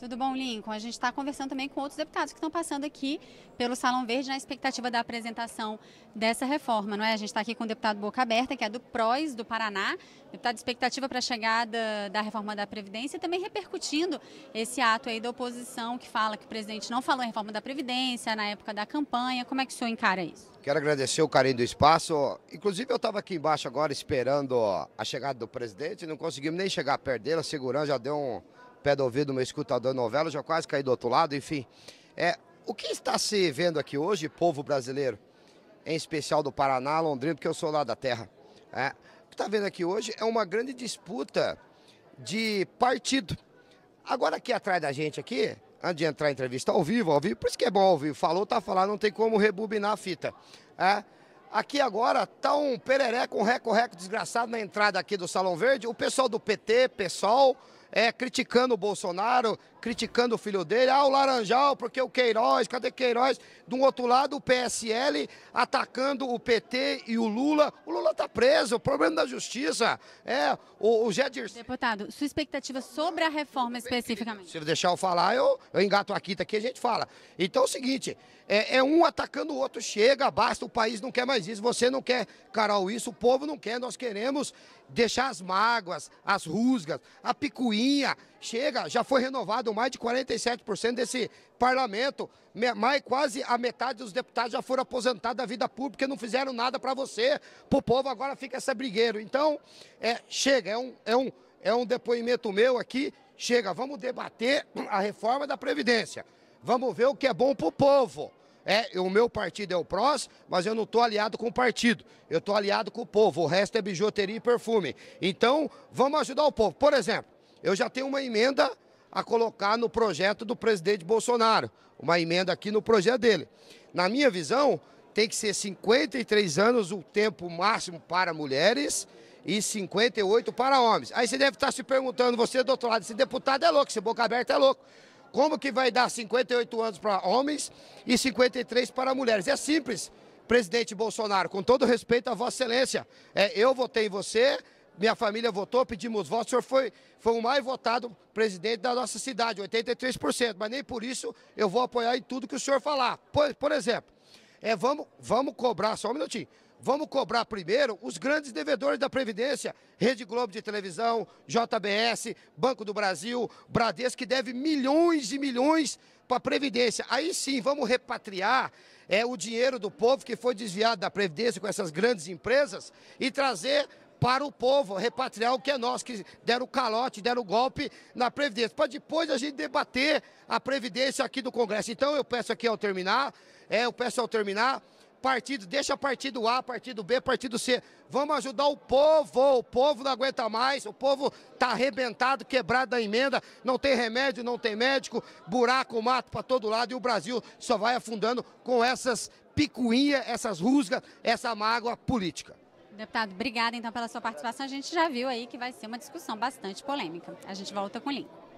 Tudo bom, Lincoln? A gente está conversando também com outros deputados que estão passando aqui pelo Salão Verde na expectativa da apresentação dessa reforma, não é? A gente está aqui com o deputado Boca Aberta, que é do PROS do Paraná, deputado de expectativa para a chegada da reforma da Previdência e também repercutindo esse ato aí da oposição que fala que o presidente não falou em reforma da Previdência na época da campanha. Como é que o senhor encara isso? Quero agradecer o carinho do espaço. Inclusive, eu estava aqui embaixo agora esperando a chegada do presidente, não conseguimos nem chegar perto dele, a segurança já deu um pé do ouvido meu escutador novela, já quase caí do outro lado, enfim. É, o que está se vendo aqui hoje, povo brasileiro, em especial do Paraná, Londrina, porque eu sou lá da terra. É, o que está vendo aqui hoje é uma grande disputa de partido. Agora aqui atrás da gente aqui, antes de entrar a entrevista ao vivo, ao vivo, por isso que é bom ao vivo, falou, tá falando, não tem como rebobinar a fita. É, Aqui agora tá um perereco, um recorreco desgraçado na entrada aqui do Salão Verde. O pessoal do PT, pessoal, é, criticando o Bolsonaro, criticando o filho dele. Ah, o Laranjal, porque o Queiroz, cadê Queiroz? Do outro lado, o PSL atacando o PT e o Lula. O Lula está preso, o problema da justiça. É, o, o Deputado, sua expectativa sobre a reforma especificamente? Se eu deixar eu falar, eu, eu engato a quinta aqui e a gente fala. Então é o seguinte, é, é, um atacando o outro, chega, basta, o país não quer mais isso, você não quer, Carol, isso, o povo não quer, nós queremos deixar as mágoas, as rusgas, a picuinha, chega, já foi renovado mais de 47% desse parlamento. Mais, quase a metade dos deputados já foram aposentados da vida pública e não fizeram nada para você. Para o povo agora fica essa brigueiro. Então, é, chega, é um, é, um, é um depoimento meu aqui. Chega, vamos debater a reforma da Previdência. Vamos ver o que é bom para o povo. É, o meu partido é o PROS, mas eu não estou aliado com o partido. Eu estou aliado com o povo. O resto é bijuteria e perfume. Então, vamos ajudar o povo. Por exemplo, eu já tenho uma emenda a colocar no projeto do presidente Bolsonaro, uma emenda aqui no projeto dele. Na minha visão, tem que ser 53 anos o tempo máximo para mulheres e 58 para homens. Aí você deve estar se perguntando, você é do outro lado, esse deputado é louco, esse boca aberta é louco. Como que vai dar 58 anos para homens e 53 para mulheres? É simples, presidente Bolsonaro, com todo respeito à Vossa Excelência. É, eu votei em você, minha família votou, pedimos votos. O senhor foi, foi o mais votado presidente da nossa cidade, 83%. Mas nem por isso eu vou apoiar em tudo que o senhor falar. Por, por exemplo, é, vamos, vamos cobrar, só um minutinho. Vamos cobrar primeiro os grandes devedores da Previdência, Rede Globo de Televisão, JBS, Banco do Brasil, Bradesco, que deve milhões e milhões para a Previdência. Aí sim, vamos repatriar é, o dinheiro do povo que foi desviado da Previdência com essas grandes empresas e trazer para o povo, repatriar o que é nosso, que deram o calote, deram o golpe na Previdência, para depois a gente debater a Previdência aqui do Congresso. Então eu peço aqui ao terminar, é, eu peço ao terminar, partido, deixa partido A, partido B, partido C. Vamos ajudar o povo. O povo não aguenta mais. O povo está arrebentado, quebrado da emenda. Não tem remédio, não tem médico. Buraco, mato para todo lado. E o Brasil só vai afundando com essas picuinhas, essas rusgas, essa mágoa política. Deputado, obrigada então pela sua participação. A gente já viu aí que vai ser uma discussão bastante polêmica. A gente volta com o link.